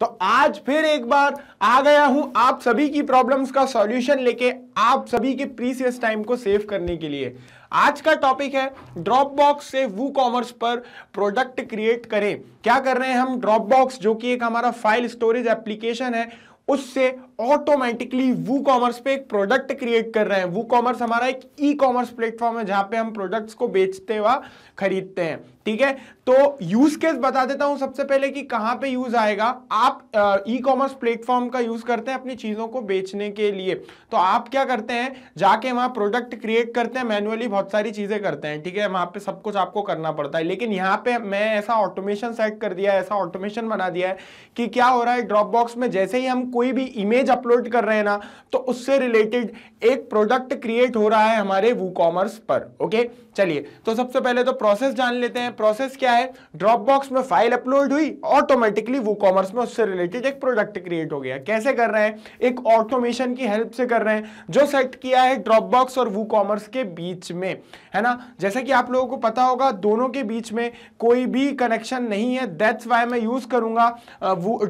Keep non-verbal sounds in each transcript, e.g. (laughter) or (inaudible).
तो आज फिर एक बार आ गया हूं आप सभी की प्रॉब्लम्स का सॉल्यूशन लेके आप सभी के प्रीसियस टाइम को सेव करने के लिए आज का टॉपिक है ड्रॉप बॉक्स से वू कॉमर्स पर प्रोडक्ट क्रिएट करें क्या कर रहे हैं हम ड्रॉप बॉक्स जो कि एक हमारा फाइल स्टोरेज एप्लीकेशन है उससे ऑटोमेटिकली वू कॉमर्स पे एक प्रोडक्ट क्रिएट कर रहे हैं वू कॉमर्स हमारा एक ई कॉमर्स प्लेटफॉर्म है जहां पे हम प्रोडक्ट्स को बेचते व खरीदते हैं ठीक है तो यूज केस बता देता हूं सबसे पहले कि कहां पे यूज आएगा आप ई कॉमर्स प्लेटफॉर्म का यूज करते हैं अपनी चीजों को बेचने के लिए तो आप क्या करते हैं जाके वहां प्रोडक्ट क्रिएट करते हैं मैनुअली बहुत सारी चीजें करते हैं ठीक है वहां पे सब कुछ आपको करना पड़ता है लेकिन यहाँ पे मैं ऐसा ऑटोमेशन सेट कर दिया है ऐसा ऑटोमेशन बना दिया है कि क्या हो रहा है ड्रॉप बॉक्स में जैसे ही हम कोई भी इमेज अपलोड कर रहे हैं ना तो उससे रिलेटेड एक प्रोडक्ट क्रिएट हो रहा है हमारे वू कॉमर्स पर ओके चलिए तो सबसे पहले तो प्रोसेस जान लेते हैं प्रोसेस क्या है ड्रॉप बॉक्स में फाइल अपलोड हुई ऑटोमेटिकली वो कॉमर्स में उससे रिलेटेड एक प्रोडक्ट क्रिएट हो गया कैसे कर रहे हैं एक ऑटोमेशन की हेल्प से कर रहे हैं जो सेट किया है ड्रॉप बॉक्स और वो कॉमर्स के बीच में है ना जैसे कि आप लोगों को पता होगा दोनों के बीच में कोई भी कनेक्शन नहीं है दैट्स वाई मैं यूज करूंगा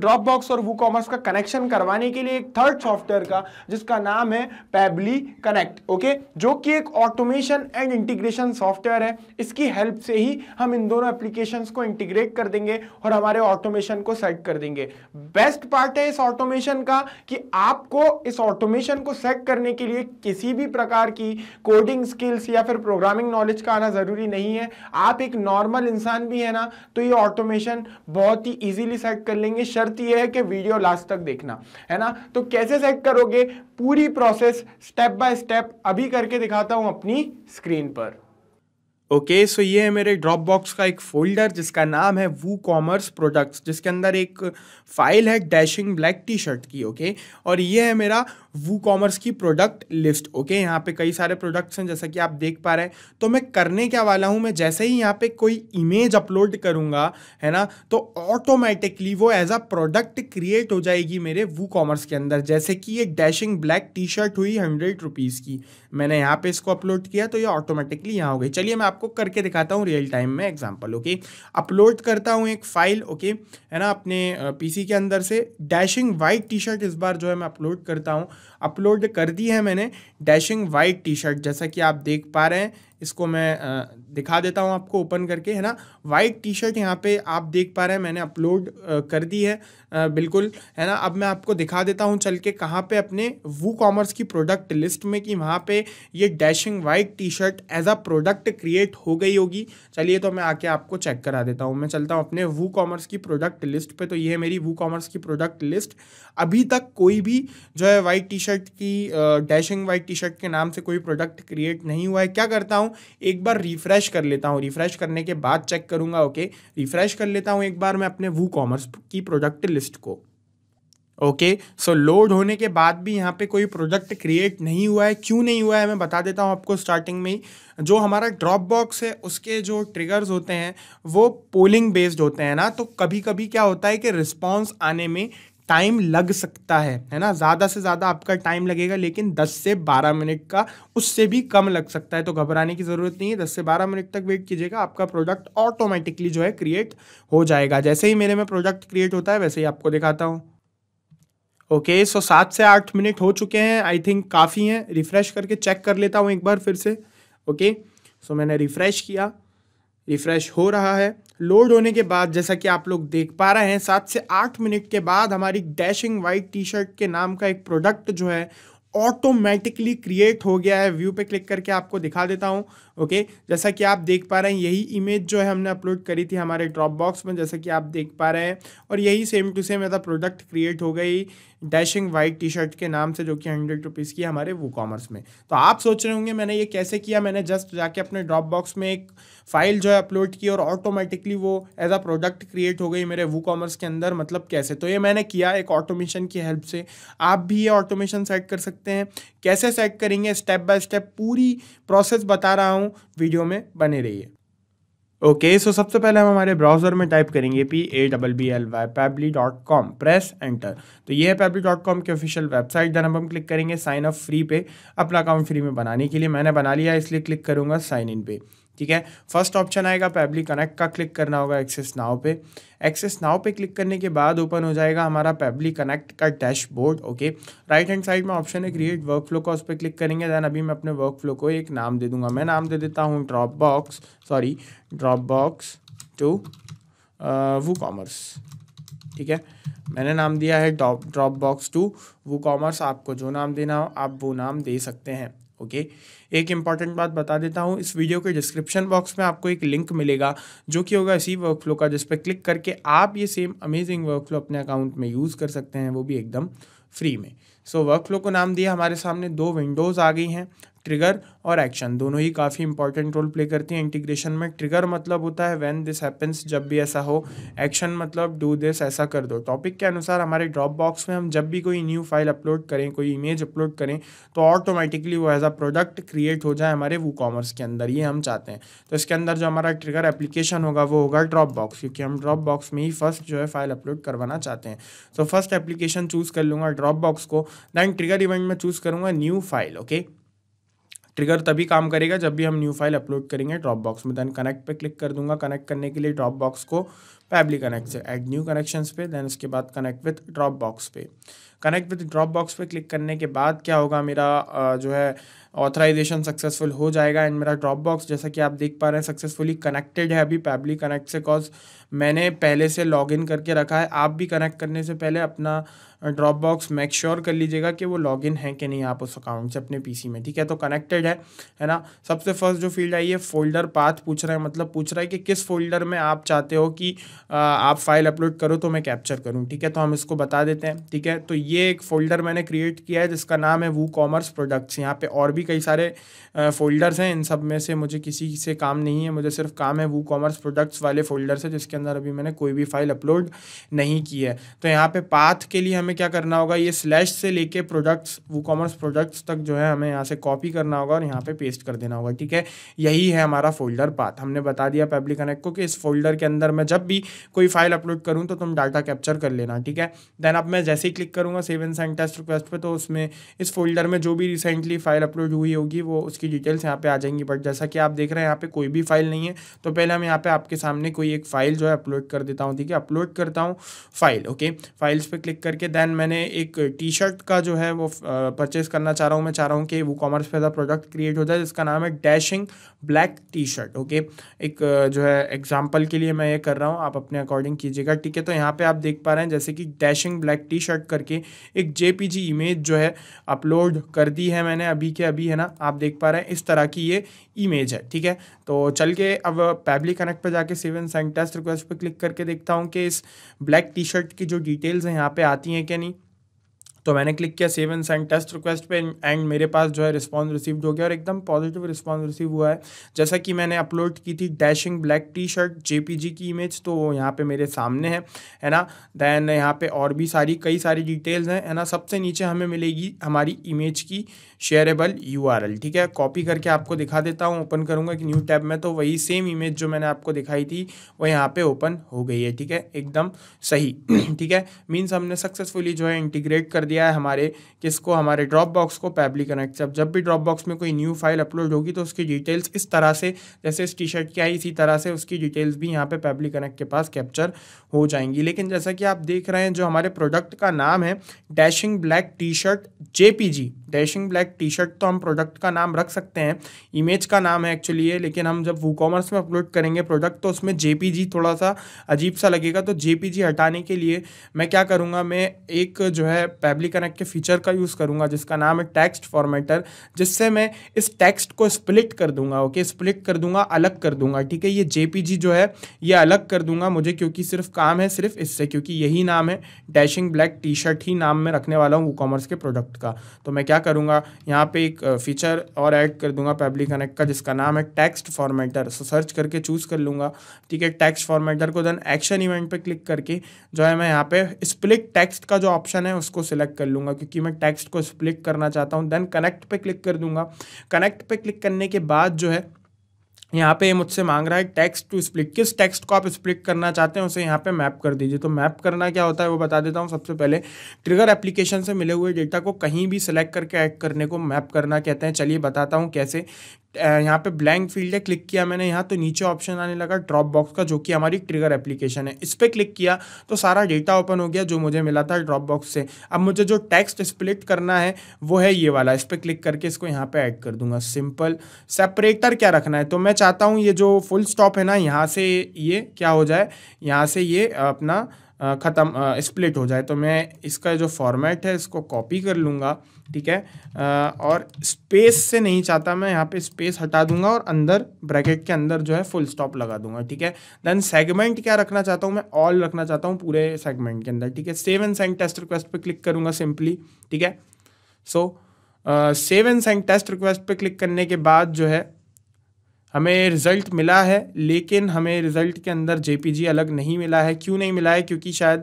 ड्रॉप बॉक्स और वो कॉमर्स का कनेक्शन करवाने के लिए एक थर्ड सॉफ्टवेयर का जिसका नाम है पैबली कनेक्ट ओके जो कि एक ऑटोमेशन एंड इंटीग्रेशन सॉफ्टवेयर है इसकी हेल्प से ही हम इन दोनों एप्लीकेशन एप्लीकेशन को इंटीग्रेट कर देंगे और हमारे ऑटोमेशन को सेट कर देंगे बेस्ट पार्ट है इस ऑटोमेशन का कि आपको इस ऑटोमेशन को सेट करने के लिए किसी भी प्रकार की कोडिंग स्किल्स या फिर प्रोग्रामिंग नॉलेज का आना ज़रूरी नहीं है आप एक नॉर्मल इंसान भी है ना तो ये ऑटोमेशन बहुत ही इजीली सेट कर लेंगे शर्त ये है कि वीडियो लास्ट तक देखना है ना तो कैसे सेट करोगे पूरी प्रोसेस स्टेप बाय स्टेप अभी करके दिखाता हूं अपनी स्क्रीन पर ओके सो ये है मेरे ड्रॉप बॉक्स का एक फोल्डर जिसका नाम है वू कॉमर्स प्रोडक्ट्स जिसके अंदर एक फाइल है डैशिंग ब्लैक टी शर्ट की ओके okay? और ये है मेरा वू कॉमर्स की प्रोडक्ट लिस्ट ओके okay? यहाँ पे कई सारे प्रोडक्ट्स हैं जैसा कि आप देख पा रहे हैं तो मैं करने क्या वाला हूँ मैं जैसे ही यहाँ पे कोई इमेज अपलोड करूँगा है ना तो ऑटोमेटिकली वो एज अ प्रोडक्ट क्रिएट हो जाएगी मेरे वू कॉमर्स के अंदर जैसे कि ये डैशिंग ब्लैक टी शर्ट हुई हंड्रेड रुपीज़ की मैंने यहाँ पर इसको अपलोड किया तो ये ऑटोमेटिकली यहाँ हो गई चलिए मैं आपको करके दिखाता हूँ रियल टाइम में एग्जाम्पल ओके अपलोड करता हूँ एक फाइल ओके है ना अपने पीसी के अंदर से डैशिंग वाइट टी शर्ट इस बार जो है मैं अपलोड करता हूँ अपलोड कर दी है मैंने डैशिंग वाइट टी शर्ट जैसा कि आप देख पा रहे हैं इसको मैं दिखा देता हूँ आपको ओपन करके है ना वाइट टी शर्ट यहाँ पे आप देख पा रहे हैं मैंने अपलोड कर दी है बिल्कुल है ना अब मैं आपको दिखा देता हूँ चल के कहाँ पे अपने वू कॉमर्स की प्रोडक्ट लिस्ट में कि वहाँ पे ये dashing white T shirt as a product create हो गई होगी चलिए तो मैं आके आपको चेक करा देता हूँ मैं चलता हूँ अपने वू कॉमर्स की प्रोडक्ट लिस्ट पर तो ये है मेरी वू कॉमर्स की प्रोडक्ट लिस्ट अभी तक कोई भी जो है वाइट टी शर्ट की डैशिंग वाइट टी शर्ट के नाम से कोई प्रोडक्ट क्रिएट नहीं हुआ है क्या करता हूँ हूँ एक बार रिफ्रेश कर लेता हूँ रिफ्रेश करने के बाद चेक करूंगा ओके रिफ्रेश कर लेता हूँ एक बार मैं अपने वू कॉमर्स की प्रोडक्ट लिस्ट को ओके सो लोड होने के बाद भी यहाँ पे कोई प्रोडक्ट क्रिएट नहीं हुआ है क्यों नहीं हुआ है मैं बता देता हूँ आपको स्टार्टिंग में ही जो हमारा ड्रॉप बॉक्स है उसके जो ट्रिगर्स होते हैं वो पोलिंग बेस्ड होते हैं ना तो कभी कभी क्या होता है कि रिस्पांस आने में टाइम लग सकता है है ना ज़्यादा से ज़्यादा आपका टाइम लगेगा लेकिन 10 से 12 मिनट का उससे भी कम लग सकता है तो घबराने की ज़रूरत नहीं है 10 से 12 मिनट तक वेट कीजिएगा आपका प्रोडक्ट ऑटोमेटिकली जो है क्रिएट हो जाएगा जैसे ही मेरे में प्रोडक्ट क्रिएट होता है वैसे ही आपको दिखाता हूँ ओके सो सात से आठ मिनट हो चुके हैं आई थिंक काफ़ी हैं रिफ़्रेश करके चेक कर लेता हूँ एक बार फिर से ओके okay? सो so, मैंने रिफ़्रेश किया रिफ़्रेश हो रहा है लोड होने के बाद जैसा कि आप लोग देख पा रहे हैं सात से आठ मिनट के बाद हमारी डैशिंग वाइट टी शर्ट के नाम का एक प्रोडक्ट जो है ऑटोमेटिकली क्रिएट हो गया है व्यू पे क्लिक करके आपको दिखा देता हूँ ओके जैसा कि आप देख पा रहे हैं यही इमेज जो है हमने अपलोड करी थी हमारे ड्रॉप बॉक्स में जैसा कि आप देख पा रहे हैं और यही सेम टू सेम ऐसा प्रोडक्ट क्रिएट हो गई डैशिंग वाइट टी शर्ट के नाम से जो कि हंड्रेड रुपीज़ की हमारे वो कॉमर्स में तो आप सोच रहे होंगे मैंने ये कैसे किया मैंने जस्ट जाके अपने ड्रॉप बॉक्स में एक फाइल जो है अपलोड की और ऑटोमेटिकली वो एज अ प्रोडक्ट क्रिएट हो गई मेरे वो कॉमर्स के अंदर मतलब कैसे तो ये मैंने किया एक ऑटोमेशन की हेल्प से आप भी ये ऑटोमेशन सेट कर सकते हैं कैसे सेट करेंगे स्टेप बाय स्टेप पूरी प्रोसेस बता रहा हूँ वीडियो में बने रहिए ओके okay, सो so सबसे पहले हम हमारे ब्राउजर में टाइप करेंगे P A double B L Y Pabbly dot com press enter तो ये है पैबली डॉट कॉम की ऑफिशियल वेबसाइट देन हम क्लिक करेंगे साइन अप फ्री पे अपना अकाउंट फ्री में बनाने के लिए मैंने बना लिया इसलिए क्लिक करूंगा साइन इन पे ठीक है फर्स्ट ऑप्शन आएगा पैबली कनेक्ट का क्लिक करना होगा एक्सेस नाव पे एक्सेस नाव पे क्लिक करने के बाद ओपन हो जाएगा हमारा पैबली कनेक्ट का dashboard okay right hand side में ऑप्शन है क्रिएट वर्क फ्लो का उस पर क्लिक करेंगे दैन अभी मैं अपने वर्क फ्लो को एक नाम दे दूंगा मैं नाम दे देता हूँ Dropbox sorry Dropbox to WooCommerce ठीक है मैंने नाम दिया है Dropbox to WooCommerce आपको जो नाम देना हो आप वो नाम दे सकते हैं ओके okay? एक इंपॉर्टेंट बात बता देता हूँ इस वीडियो के डिस्क्रिप्शन बॉक्स में आपको एक लिंक मिलेगा जो कि होगा इसी वर्कफ्लो का जिस पर क्लिक करके आप ये सेम अमेजिंग वर्कफ्लो अपने अकाउंट में यूज़ कर सकते हैं वो भी एकदम फ्री में सो so, वर्कफ्लो को नाम दिया हमारे सामने दो विंडोज़ आ गई हैं ट्रिगर और एक्शन दोनों ही काफ़ी इंपॉर्टेंट रोल प्ले करती हैं इंटीग्रेशन में ट्रिगर मतलब होता है व्हेन दिस हैपेंस जब भी ऐसा हो एक्शन मतलब डू दिस ऐसा कर दो टॉपिक के अनुसार हमारे ड्रॉप बॉक्स में हम जब भी कोई न्यू फाइल अपलोड करें कोई इमेज अपलोड करें तो ऑटोमेटिकली वो एज अ प्रोडक्ट क्रिएट हो जाए हमारे वो कॉमर्स के अंदर ये हम चाहते हैं तो इसके अंदर जो हमारा ट्रिगर एप्लीकेशन होगा वो होगा ड्रॉप बॉक्स क्योंकि हम ड्रॉप बॉक्स में ही फर्स्ट जो है फाइल अपलोड करवाना चाहते हैं तो फर्स्ट एप्लीकेशन चूज़ कर लूँगा ड्रॉप बॉक्स को दैन ट्रिगर इवेंट में चूज़ करूँगा न्यू फाइल ओके ट्रिगर तभी काम करेगा जब भी हम न्यू फाइल अपलोड करेंगे ड्रॉप बॉक्स में देन कनेक्ट पे क्लिक कर दूंगा कनेक्ट करने के लिए ड्रॉप बॉक्स को पैबली कनेक्ट से एड न्यू कनेक्शंस पे देन उसके बाद कनेक्ट विथ ड्रॉप बॉक्स पे कनेक्ट विद ड्रॉप बॉक्स पर क्लिक करने के बाद क्या होगा मेरा जो है ऑथराइजेशन सक्सेसफुल हो जाएगा एंड मेरा ड्रॉप बॉक्स जैसा कि आप देख पा रहे हैं सक्सेसफुली कनेक्टेड है अभी पैबली कनेक्ट से कॉज मैंने पहले से लॉग इन करके रखा है आप भी कनेक्ट करने से पहले अपना ड्रॉप बॉक्स मेक श्योर कर लीजिएगा कि वो लॉग इन है कि नहीं आप उस अकाउंट से अपने पीसी में ठीक है तो कनेक्टेड है है ना सबसे फर्स्ट जो फील्ड आई है फोल्डर पाथ पूछ रहा है मतलब पूछ रहा है कि किस फोल्डर में आप चाहते हो कि आप फाइल अपलोड करो तो मैं कैप्चर करूँ ठीक है तो हम इसको बता देते हैं ठीक है तो ये एक फ़ोल्डर मैंने क्रिएट किया है जिसका नाम है वू कॉमर्स प्रोडक्ट्स यहाँ पे और भी कई सारे फ़ोल्डर्स हैं इन सब में से मुझे किसी से काम नहीं है मुझे सिर्फ काम है वू कॉमर्स प्रोडक्ट्स वाले फ़ोल्डर से जिसके अंदर अभी मैंने कोई भी फाइल अपलोड नहीं की है तो यहाँ पे पाथ के लिए हमें क्या करना होगा ये स्लैश से लेके प्रोडक्ट्स वू कॉमर्स प्रोडक्ट्स तक जो है हमें यहाँ से कॉपी करना होगा और यहाँ पर पे पेस्ट कर देना होगा ठीक है यही है हमारा फ़ोल्डर पाथ हमने बता दिया पब्लिक कनेक्ट को कि इस फोल्डर के अंदर मैं जब भी कोई फाइल अपलोड करूँ तो तुम डाटा कैप्चर कर लेना ठीक है देन अब मैं जैसे ही क्लिक करूँगा करूँगा save and send test request पर तो उसमें इस फोल्डर में जो भी रिसेंटली फाइल अपलोड हुई होगी वो उसकी डिटेल्स यहाँ पे आ जाएंगी बट जैसा कि आप देख रहे हैं यहाँ पे कोई भी फाइल नहीं है तो पहले हम यहाँ पे आपके सामने कोई एक फाइल जो है अपलोड कर देता हूँ ठीक है अपलोड करता हूँ फाइल ओके फाइल्स पर क्लिक करके देन मैंने एक टी शर्ट का जो है वो परचेज करना चाह रहा हूँ मैं चाह रहा हूँ कि वो कॉमर्स पे प्रोडक्ट क्रिएट हो जाए जिसका नाम है dashing black T shirt okay एक जो है एग्जाम्पल के लिए मैं ये कर रहा हूँ आप अपने अकॉर्डिंग कीजिएगा ठीक है तो यहाँ पे आप देख पा रहे हैं जैसे कि डैशिंग ब्लैक टी शर्ट करके एक जेपीजी इमेज जो है अपलोड कर दी है मैंने अभी के अभी है ना आप देख पा रहे हैं इस तरह की ये इमेज है ठीक है तो चल के अब पैबली कनेक्ट पर जाके सेवन सेंटेस्ट रिक्वेस्ट पर क्लिक करके देखता हूँ कि इस ब्लैक टी शर्ट की जो डिटेल्स हैं यहाँ पर आती हैं क्या नहीं तो मैंने क्लिक किया save and send test request पे एंड मेरे पास जो है रिस्पॉन्स रिसीव हो गया और एकदम पॉजिटिव रिस्पॉन्स रिसीव हुआ है जैसा कि मैंने अपलोड की थी डैशिंग ब्लैक टी शर्ट जे की इमेज तो वो यहाँ पर मेरे सामने है है ना देन यहाँ पर और भी सारी कई सारी डिटेल्स हैं है ना सबसे नीचे हमें मिलेगी हमारी इमेज की शेयरेबल यू ठीक है कॉपी करके आपको दिखा देता हूँ ओपन करूँगा एक न्यू टैब में तो वही सेम इमेज जो मैंने आपको दिखाई थी वो यहाँ पर ओपन हो गई है ठीक है एकदम सही (clears throat) ठीक है मीन्स हमने सक्सेसफुली जो है इंटीग्रेट कर दिया दिया है हमारे किसको हमारे ड्रॉप बॉक्स को पैबली कनेक्ट जब जब भी ड्रॉप बॉक्स में कोई न्यू फाइल अपलोड होगी तो उसकी डिटेल्स इस तरह से जैसे इस टी शर्ट की आई इसी तरह से उसकी डिटेल्स भी यहाँ पे पैबली कनेक्ट के पास कैप्चर हो जाएंगी लेकिन जैसा कि आप देख रहे हैं जो हमारे प्रोडक्ट का नाम है डैशिंग ब्लैक टी शर्ट जे डैशिंग ब्लैक टी शर्ट तो हम प्रोडक्ट का नाम रख सकते हैं इमेज का नाम है एक्चुअली ये लेकिन हम जब वो कॉमर्स में अपलोड करेंगे प्रोडक्ट तो उसमें जी थोड़ा सा अजीब सा लगेगा तो जी हटाने के लिए मैं क्या करूँगा मैं एक जो है पैबली कनेक्ट के फीचर का यूज़ करूँगा जिसका नाम है टेक्स्ट फॉर्मेटर जिससे मैं इस टेक्स्ट को स्प्लिट कर दूंगा ओके स्प्लिट कर दूंगा अलग कर दूंगा ठीक है ये जी जो है ये अलग कर दूंगा मुझे क्योंकि सिर्फ काम है सिर्फ इससे क्योंकि यही नाम है डैशिंग ब्लैक टी शर्ट ही नाम में रखने वाला हूँ वो कॉमर्स के प्रोडक्ट का तो मैं क्या क्या करूँगा यहाँ पे एक फीचर और ऐड कर दूंगा पब्लिक कनेक्ट का जिसका नाम है टेक्स्ट फॉर्मेटर सो सर्च करके चूज़ कर लूँगा ठीक है टेक्स्ट फॉर्मेटर को देन एक्शन इवेंट पे क्लिक करके जो है मैं यहाँ पे स्प्लिक टेक्स्ट का जो ऑप्शन है उसको सिलेक्ट कर लूँगा क्योंकि मैं टेक्स्ट को स्प्लिक करना चाहता हूँ देन कनेक्ट पर क्लिक कर दूंगा कनेक्ट पर क्लिक करने के बाद जो है यहाँ पे मुझसे मांग रहा है टेक्स्ट टू स्प्लिट किस टेक्स्ट को आप स्प्लिट करना चाहते हैं उसे यहाँ पे मैप कर दीजिए तो मैप करना क्या होता है वो बता देता हूँ सबसे पहले ट्रिगर एप्लीकेशन से मिले हुए डेटा को कहीं भी सिलेक्ट करके ऐड करने को मैप करना कहते हैं चलिए बताता हूँ कैसे यहाँ पे ब्लैंक फील्ड है क्लिक किया मैंने यहाँ तो नीचे ऑप्शन आने लगा ड्रॉप बॉक्स का जो कि हमारी ट्रिगर एप्लीकेशन है इस पर क्लिक किया तो सारा डेटा ओपन हो गया जो मुझे मिला था ड्रॉप बॉक्स से अब मुझे जो टेक्स्ट स्प्लिट करना है वो है ये वाला इस पर क्लिक करके इसको यहाँ पे ऐड कर दूंगा सिंपल सेपरेटर क्या रखना है तो मैं चाहता हूँ ये जो फुल स्टॉप है ना यहाँ से ये क्या हो जाए यहाँ से ये अपना ख़त्म स्प्लिट हो जाए तो मैं इसका जो फॉर्मेट है इसको कॉपी कर लूँगा ठीक है आ, और स्पेस से नहीं चाहता मैं यहाँ पे स्पेस हटा दूंगा और अंदर ब्रैकेट के अंदर जो है फुल स्टॉप लगा दूंगा ठीक है देन सेगमेंट क्या रखना चाहता हूँ मैं ऑल रखना चाहता हूँ पूरे सेगमेंट के अंदर ठीक है save and send test request पर क्लिक करूँगा सिंपली ठीक है so save and send test request पर क्लिक करने के बाद जो है हमें रिज़ल्ट मिला है लेकिन हमें रिज़ल्ट के अंदर जे अलग नहीं मिला है क्यों नहीं मिला है क्योंकि शायद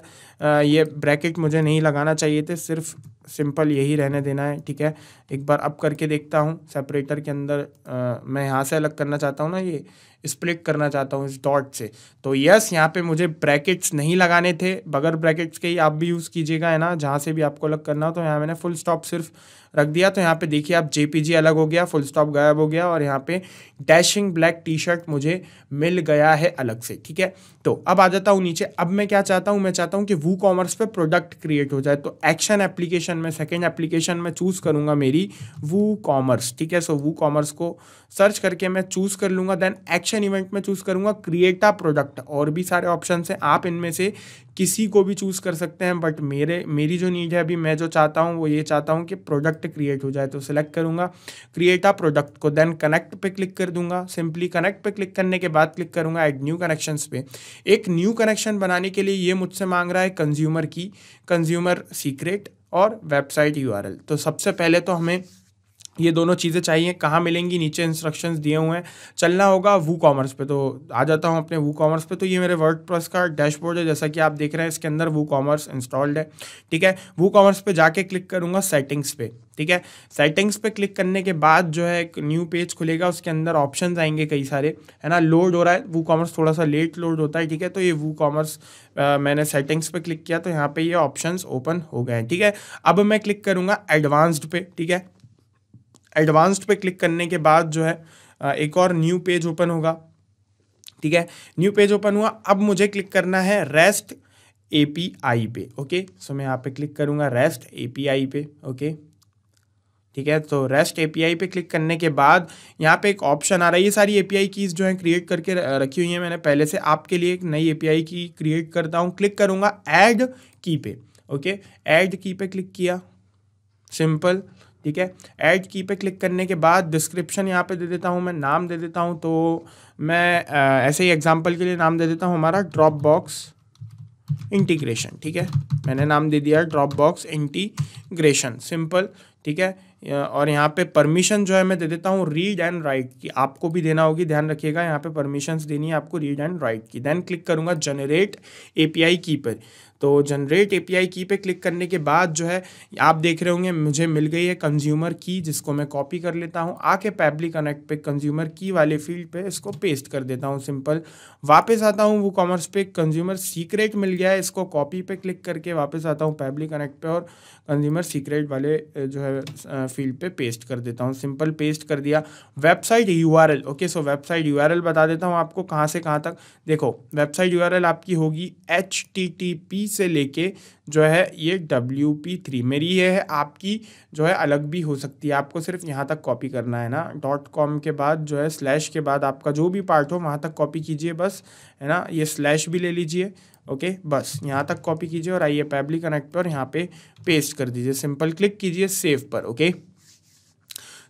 ये ब्रैकेट मुझे नहीं लगाना चाहिए थे सिर्फ सिंपल यही रहने देना है ठीक है एक बार अप करके देखता हूँ सेपरेटर के अंदर आ, मैं यहाँ से अलग करना चाहता हूँ ना ये स्प्लिट करना चाहता हूँ इस डॉट से तो यस यहाँ पे मुझे ब्रैकेट्स नहीं लगाने थे बगैर ब्रैकेट्स के ही आप भी यूज़ कीजिएगा है ना जहाँ से भी आपको अलग करना हो तो यहाँ मैंने फुल स्टॉप सिर्फ रख दिया तो यहाँ पे देखिए आप जेपीजी अलग हो गया फुल स्टॉप गायब हो गया और यहाँ पे डैशिंग ब्लैक टी शर्ट मुझे मिल गया है अलग से ठीक है तो अब आ जाता हूँ नीचे अब मैं क्या चाहता हूँ मैं चाहता हूँ कि वू कॉमर्स पर प्रोडक्ट क्रिएट हो जाए तो एक्शन एप्लीकेशन में सेकेंड एप्लीकेशन में चूज़ करूँगा मेरी वू कॉमर्स ठीक है सो वू कॉमर्स को सर्च करके मैं चूज़ कर लूँगा देन एक्शन ऑप्शन इवेंट में चूज करूंगा क्रिएटा प्रोडक्ट और भी सारे ऑप्शन हैं आप इनमें से किसी को भी चूज कर सकते हैं बट मेरे मेरी जो नीड है अभी मैं जो चाहता हूँ वो ये चाहता हूँ कि प्रोडक्ट क्रिएट हो जाए तो सिलेक्ट करूंगा क्रिएटा प्रोडक्ट को देन कनेक्ट पे क्लिक कर दूंगा सिंपली कनेक्ट पे क्लिक करने के बाद क्लिक करूंगा एड न्यू कनेक्शन पे एक न्यू कनेक्शन बनाने के लिए ये मुझसे मांग रहा है कंज्यूमर की कंज्यूमर सीक्रेट और वेबसाइट यू तो सबसे पहले तो हमें ये दोनों चीज़ें चाहिए कहाँ मिलेंगी नीचे इंस्ट्रक्शंस दिए हुए हैं चलना होगा वू कॉमर्स पे तो आ जाता हूँ अपने वू कॉमर्स पे तो ये मेरे वर्ड प्लस का डैशबोर्ड है जैसा कि आप देख रहे हैं इसके अंदर वू कॉमर्स इंस्टॉल्ड है ठीक है वू कॉमर्स पर जाके क्लिक करूँगा सेटिंग्स पे ठीक है सेटिंग्स पे क्लिक करने के बाद जो है एक न्यू पेज खुलेगा उसके अंदर ऑप्शन आएंगे कई सारे है ना लोड हो रहा है वू कॉमर्स थोड़ा सा लेट लोड होता है ठीक है तो ये वू कॉमर्स मैंने सेटिंग्स पे क्लिक किया तो यहाँ पे ये ऑप्शंस ओपन हो गए हैं ठीक है अब मैं क्लिक करूँगा एडवांस्ड पे ठीक है एडवांस्ड पे क्लिक करने के बाद जो है एक और न्यू पेज ओपन होगा ठीक है न्यू पेज ओपन हुआ अब मुझे क्लिक करना है रेस्ट ए पे ओके सो मैं यहाँ पे क्लिक करूँगा रेस्ट ए पे ओके ठीक है तो रेस्ट एपीआई पे क्लिक करने के बाद यहाँ पे एक ऑप्शन आ रहा है ये सारी एपीआई कीज़ जो है क्रिएट करके रखी हुई है मैंने पहले से आपके लिए एक नई एपीआई की क्रिएट करता हूँ क्लिक करूँगा ऐड की पे ओके ऐड की पे क्लिक किया सिंपल ठीक है ऐड की पे क्लिक करने के बाद डिस्क्रिप्शन यहाँ पे दे देता हूँ मैं नाम दे देता हूँ तो मैं आ, ऐसे ही एग्जांपल के लिए नाम दे देता हूँ हमारा ड्रॉप बॉक्स इंटीग्रेशन ठीक है मैंने नाम दे दिया ड्रॉप बॉक्स इंटीग्रेशन सिंपल ठीक है और यहाँ पे परमिशन जो है मैं दे देता हूँ रीड एंड राइट की आपको भी देना होगी ध्यान रखिएगा यहाँ पे परमिशंस देनी है आपको रीड एंड राइट की देन क्लिक करूँगा जनरेट एपीआई की पर तो जनरेट एपीआई की पे क्लिक करने के बाद जो है आप देख रहे होंगे मुझे मिल गई है कंज्यूमर की जिसको मैं कॉपी कर लेता हूँ आके पैबली कनेक्ट पे कंज्यूमर की वाले फील्ड पे इसको पेस्ट कर देता हूँ सिंपल वापस आता हूँ वो कॉमर्स पे कंज्यूमर सीक्रेट मिल गया है इसको कॉपी पे क्लिक करके वापस आता हूँ पैबली कनेक्ट पे और कंज्यूमर सीक्रेट वाले जो है फील्ड पे पेस्ट कर देता हूँ सिंपल पेस्ट कर दिया website U okay so website U बता देता हूँ आपको कहाँ से कहाँ तक देखो वेबसाइट यू आपकी होगी एच टी टी पी से लेके जो है ये डब्ल्यू पी थ्री मेरी ये है आपकी जो है अलग भी हो सकती है आपको सिर्फ यहाँ तक कॉपी करना है ना डॉट कॉम के बाद जो है स्लैश के बाद आपका जो भी पार्ट हो वहाँ तक कॉपी कीजिए बस है ना ये स्लैश भी ले लीजिए ओके बस यहाँ तक कॉपी कीजिए और आइए पैबली कनेक्ट पर यहाँ पे पेस्ट कर दीजिए सिंपल क्लिक कीजिए सेव पर ओके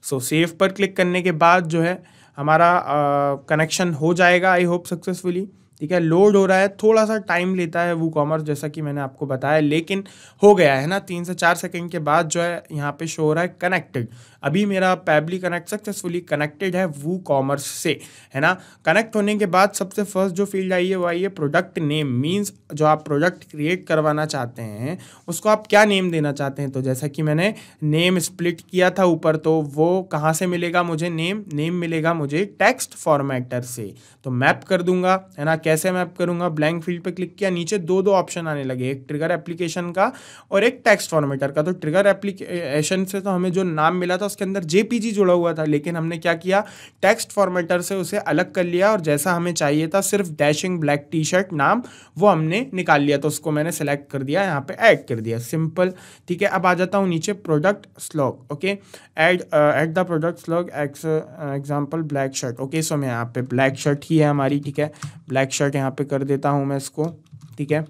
सो सेव पर क्लिक करने के बाद जो है हमारा कनेक्शन हो जाएगा आई होप सक्सेसफुली ठीक है लोड हो रहा है थोड़ा सा टाइम लेता है वो कॉमर्स जैसा कि मैंने आपको बताया लेकिन हो गया है ना तीन से चार सेकेंड के बाद जो है यहाँ पे शो हो रहा है कनेक्टेड अभी मेरा पैबली कनेक्ट सक्सेसफुली कनेक्टेड है वो कॉमर्स से है ना कनेक्ट होने के बाद सबसे फर्स्ट जो फील्ड आई है वो आई है प्रोडक्ट नेम मीन्स जो आप प्रोडक्ट क्रिएट करवाना चाहते हैं उसको आप क्या नेम देना चाहते हैं तो जैसा कि मैंने नेम स्प्लिट किया था ऊपर तो वो कहाँ से मिलेगा मुझे नेम नेम मिलेगा मुझे टेक्स्ट फॉर्मेटर से तो मैप कर दूंगा है ना कैसे मैप करूंगा ब्लैंक फील्ड पे क्लिक किया नीचे दो दो ऑप्शन आने लगे एक ट्रिगर एप्लीकेशन का और एक टेक्स्ट फॉर्मेटर का तो ट्रिगर एप्लीकेशन से तो हमें जो नाम मिला था उसके अंदर जेपीजी जुड़ा हुआ था लेकिन हमने क्या किया टेक्स्ट फॉर्मेटर से उसे अलग कर लिया और जैसा हमें चाहिए था सिर्फ डैशिंग ब्लैक टी शर्ट नाम वो हमने निकाल लिया तो उसको मैंने सेलेक्ट कर दिया यहाँ पे ऐड कर दिया सिंपल ठीक है अब आ जाता हूँ नीचे product slug okay add at the product slug ex example black shirt okay so मैं यहाँ पे ब्लैक शर्ट ही है हमारी ठीक है ब्लैक शर्ट शर्ट यहाँ पे कर देता हूँ मैं इसको ठीक है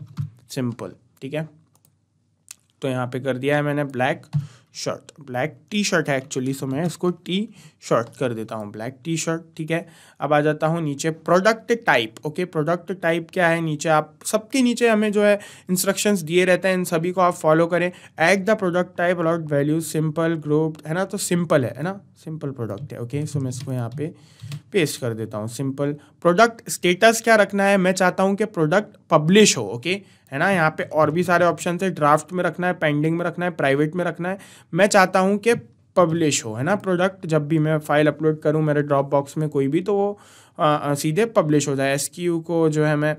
सिंपल ठीक है तो यहाँ पे कर दिया है मैंने black shirt black T shirt है एक्चुअली सो मैं इसको टी शर्ट कर देता हूँ ब्लैक टी शर्ट ठीक है अब आ जाता हूँ नीचे product type okay product type क्या है नीचे आप सबके नीचे हमें जो है इंस्ट्रक्शंस दिए रहते हैं इन सभी को आप फॉलो करें at the product type allowed value simple group है ना तो सिंपल है है ना सिंपल प्रोडक्ट है ओके सो मैं इसको यहाँ पे पेस्ट कर देता हूँ सिंपल प्रोडक्ट स्टेटस क्या रखना है मैं चाहता हूँ कि प्रोडक्ट पब्लिश हो ओके है ना यहाँ पे और भी सारे ऑप्शन है ड्राफ्ट में रखना है पेंडिंग में रखना है प्राइवेट में रखना है मैं चाहता हूँ कि पब्लिश हो है ना प्रोडक्ट जब भी मैं फाइल अपलोड करूँ मेरे ड्रॉप बॉक्स में कोई भी तो वो आ, सीधे पब्लिश हो जाए एस को जो है मैं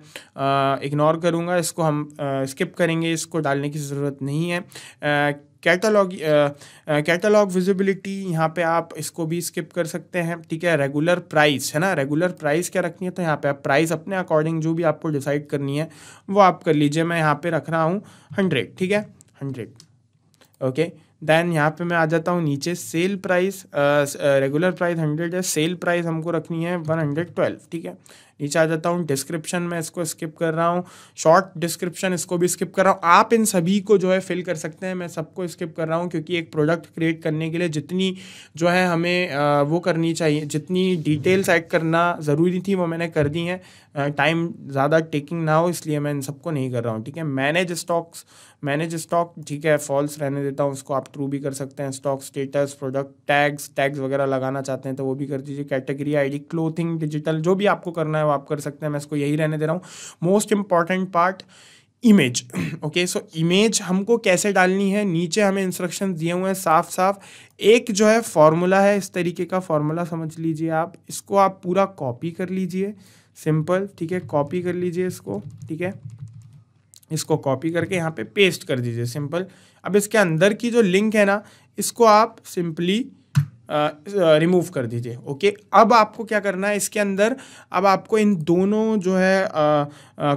इग्नोर करूँगा इसको हम आ, स्किप करेंगे इसको डालने की ज़रूरत नहीं है कैटलॉग कैटलॉग विजिबिलिटी यहाँ पे आप इसको भी स्किप कर सकते हैं ठीक है रेगुलर प्राइस है ना रेगुलर प्राइस क्या रखनी है तो यहाँ पे आप प्राइस अपने अकॉर्डिंग जो भी आपको डिसाइड करनी है वो आप कर लीजिए मैं यहाँ पर रख रहा हूँ हंड्रेड ठीक है हंड्रेड ओके देन यहाँ पे मैं आ जाता हूँ नीचे sale price regular price hundred है सेल प्राइस हमको रखनी है वन हंड्रेड ट्वेल्व ठीक है नीचे आ जाता हूँ डिस्क्रिप्शन में इसको स्किप कर रहा हूँ शॉर्ट डिस्क्रिप्शन इसको भी स्किप कर रहा हूँ आप इन सभी को जो है फिल कर सकते हैं मैं सबको स्किप कर रहा हूँ क्योंकि एक प्रोडक्ट क्रिएट करने के लिए जितनी जो है हमें वो करनी चाहिए जितनी डिटेल्स ऐड करना ज़रूरी थी वो मैंने कर दी हैं टाइम ज़्यादा टेकिंग ना हो इसलिए मैं इन सबको नहीं कर रहा हूँ ठीक है मैनेज स्टॉक्स मैनेज स्टॉक ठीक है फॉल्स रहने देता हूँ उसको आप ट्रू भी कर सकते हैं stock status product tags tags वगैरह लगाना चाहते हैं तो वो भी कर दीजिए कैटेगरी आईडी क्लोथिंग डिजिटल जो भी आपको करना है है वो आप कर सकते हैं मैं इसको यही रहने दे रहा हूँ most important part image okay so image हमको कैसे डालनी है नीचे हमें इंस्ट्रक्शन दिए हुए हैं साफ साफ एक जो है फॉर्मूला है इस तरीके का फॉर्मूला समझ लीजिए आप इसको आप पूरा कॉपी कर लीजिए सिंपल ठीक है कॉपी कर लीजिए इसको ठीक है इसको कॉपी करके यहाँ पे पेस्ट कर दीजिए सिंपल अब इसके अंदर की जो लिंक है ना इसको आप सिंपली रिमूव कर दीजिए ओके अब आपको क्या करना है इसके अंदर अब आपको इन दोनों जो है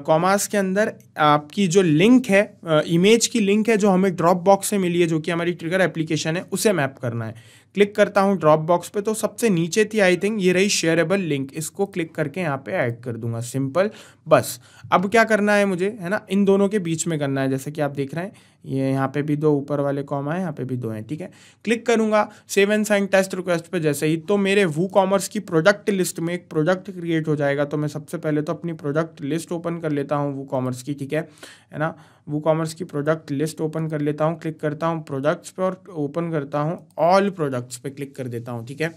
कॉमास के अंदर आपकी जो लिंक है आ, इमेज की लिंक है जो हमें ड्रॉप बॉक्स से मिली है जो कि हमारी ट्रिगर एप्लीकेशन है उसे मैप करना है क्लिक करता हूँ ड्रॉप बॉक्स पे तो सबसे नीचे थी आई थिंक ये रही शेयरेबल लिंक इसको क्लिक करके यहाँ पे ऐड कर दूंगा सिंपल बस अब क्या करना है मुझे है ना इन दोनों के बीच में करना है जैसे कि आप देख रहे हैं ये यहाँ पे भी दो ऊपर वाले कॉम है यहाँ पे भी दो हैं ठीक है क्लिक करूँगा save and send test request पर जैसे ही तो मेरे वू कॉमर्स की प्रोडक्ट लिस्ट में एक प्रोडक्ट क्रिएट हो जाएगा तो मैं सबसे पहले तो अपनी प्रोडक्ट लिस्ट ओपन कर लेता हूँ वू कॉमर्स की ठीक है है ना वो कॉमर्स की प्रोडक्ट लिस्ट ओपन कर लेता हूँ क्लिक करता हूँ प्रोडक्ट्स पर ओपन करता हूँ ऑल प्रोडक्ट्स पे क्लिक कर देता हूँ ठीक है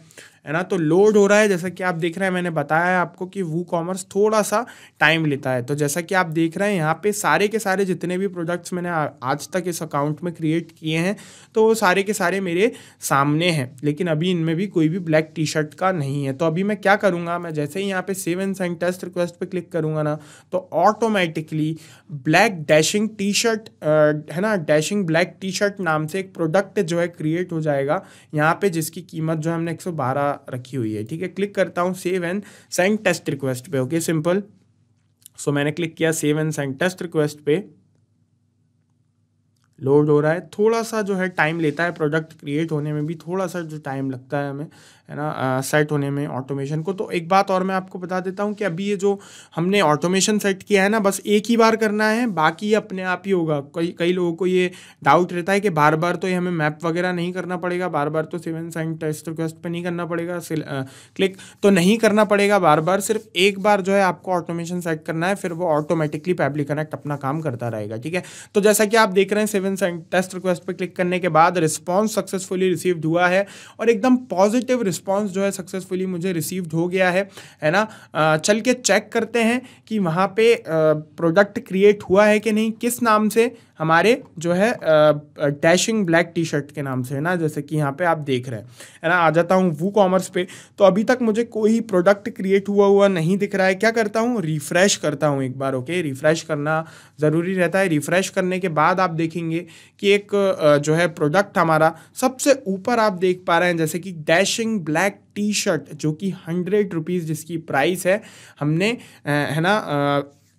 है ना तो लोड हो रहा है जैसा कि आप देख रहे हैं मैंने बताया आपको कि वू कॉमर्स थोड़ा सा टाइम लेता है तो जैसा कि आप देख रहे हैं यहाँ पे सारे के सारे जितने भी प्रोडक्ट्स मैंने आज तक इस अकाउंट में क्रिएट किए हैं तो वो सारे के सारे मेरे सामने हैं लेकिन अभी इनमें भी कोई भी ब्लैक टी शर्ट का नहीं है तो अभी मैं क्या करूँगा मैं जैसे ही यहाँ पे सेव एंड टेस्ट रिक्वेस्ट पर क्लिक करूँगा ना तो automatically black dashing T shirt है ना डैशिंग ब्लैक टी शर्ट नाम से एक प्रोडक्ट जो है क्रिएट हो जाएगा यहाँ पर जिसकी कीमत जो हमने एक रखी हुई है ठीक है क्लिक करता हूँ save and send test request पे ओके सिंपल सो मैंने क्लिक किया save and send test request पे लोड हो रहा है थोड़ा सा जो है टाइम लेता है प्रोडक्ट क्रिएट होने में भी थोड़ा सा जो टाइम लगता है हमें है ना सेट होने में ऑटोमेशन को तो एक बात और मैं आपको बता देता हूँ कि अभी ये जो हमने ऑटोमेशन सेट किया है ना बस एक ही बार करना है बाकी अपने आप ही होगा कई कई लोगों को ये डाउट रहता है कि बार बार तो ये हमें मैप वगैरह नहीं करना पड़ेगा बार बार तो सेवन साइन टेस्ट रिक्वेस्ट पर नहीं करना पड़ेगा क्लिक तो नहीं करना पड़ेगा बार बार सिर्फ एक बार जो है आपको ऑटोमेशन सेट करना है फिर वो ऑटोमेटिकली पैबली कनेक्ट अपना काम करता रहेगा ठीक है तो जैसा कि आप देख रहे हैं सेवन साइन टेस्ट रिक्वेस्ट पर क्लिक करने के बाद रिस्पॉन्स सक्सेसफुली रिसीव हुआ है और एकदम पॉजिटिव रिस्पॉन्स जो है सक्सेसफुली मुझे रिसीव्ड हो गया है है ना चल के चेक करते हैं कि वहाँ पे प्रोडक्ट क्रिएट हुआ है कि नहीं किस नाम से हमारे जो है डैशिंग ब्लैक टी शर्ट के नाम से है ना जैसे कि यहाँ पे आप देख रहे हैं है ना आ जाता हूँ वो कॉमर्स पे तो अभी तक मुझे कोई प्रोडक्ट क्रिएट हुआ हुआ नहीं दिख रहा है क्या करता हूँ रिफ़्रेश करता हूँ एक बार ओके रिफ़्रेश करना ज़रूरी रहता है रिफ़्रेश करने के बाद आप देखेंगे कि एक जो है प्रोडक्ट हमारा सबसे ऊपर आप देख पा रहे हैं जैसे कि डैशिंग ब्लैक टी शर्ट जो कि हंड्रेड रुपीज़ जिसकी प्राइस है हमने है ना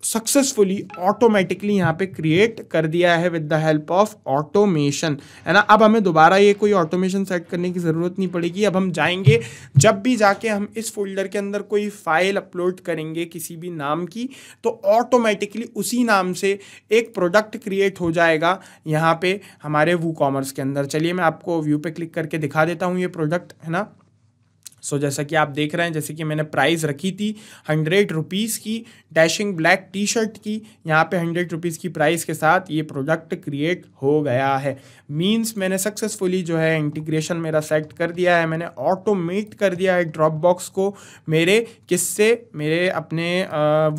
सक्सेसफुली ऑटोमेटिकली यहाँ पे क्रिएट कर दिया है with the help of automation है ना अब हमें दोबारा ये कोई ऑटोमेशन सेट करने की ज़रूरत नहीं पड़ेगी अब हम जाएंगे जब भी जाके हम इस फोल्डर के अंदर कोई फाइल अपलोड करेंगे किसी भी नाम की तो ऑटोमेटिकली उसी नाम से एक प्रोडक्ट क्रिएट हो जाएगा यहाँ पे हमारे वू कॉमर्स के अंदर चलिए मैं आपको व्यू पे क्लिक करके दिखा देता हूँ ये प्रोडक्ट है ना सो so, जैसा कि आप देख रहे हैं जैसे कि मैंने प्राइस रखी थी हंड्रेड रुपीज़ की डैशिंग ब्लैक टी शर्ट की यहाँ पे हंड्रेड रुपीज़ की प्राइस के साथ ये प्रोडक्ट क्रिएट हो गया है मींस मैंने सक्सेसफुली जो है इंटीग्रेशन मेरा सेट कर दिया है मैंने ऑटोमेट कर दिया है ड्रॉप बॉक्स को मेरे किससे मेरे अपने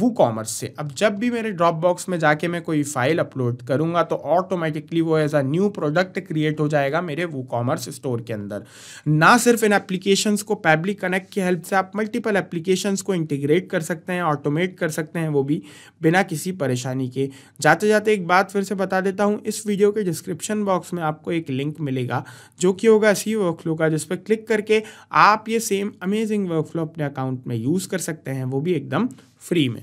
वो कॉमर्स से अब जब भी मेरे ड्रॉप बॉक्स में जाके मैं कोई फाइल अपलोड करूँगा तो ऑटोमेटिकली वो as a new product create हो जाएगा मेरे वो कॉमर्स स्टोर के अंदर ना सिर्फ इन एप्लीकेशन को फैब्रिक कनेक्ट की हेल्प से आप मल्टीपल एप्लीकेशंस को इंटीग्रेट कर सकते हैं ऑटोमेट कर सकते हैं वो भी बिना किसी परेशानी के जाते जाते एक बात फिर से बता देता हूँ इस वीडियो के डिस्क्रिप्शन बॉक्स में आपको एक लिंक मिलेगा जो कि होगा सी वर्कफ्लो का जिस पर क्लिक करके आप ये सेम अमेजिंग वर्कफ्लो अपने अकाउंट में यूज़ कर सकते हैं वो भी एकदम फ्री में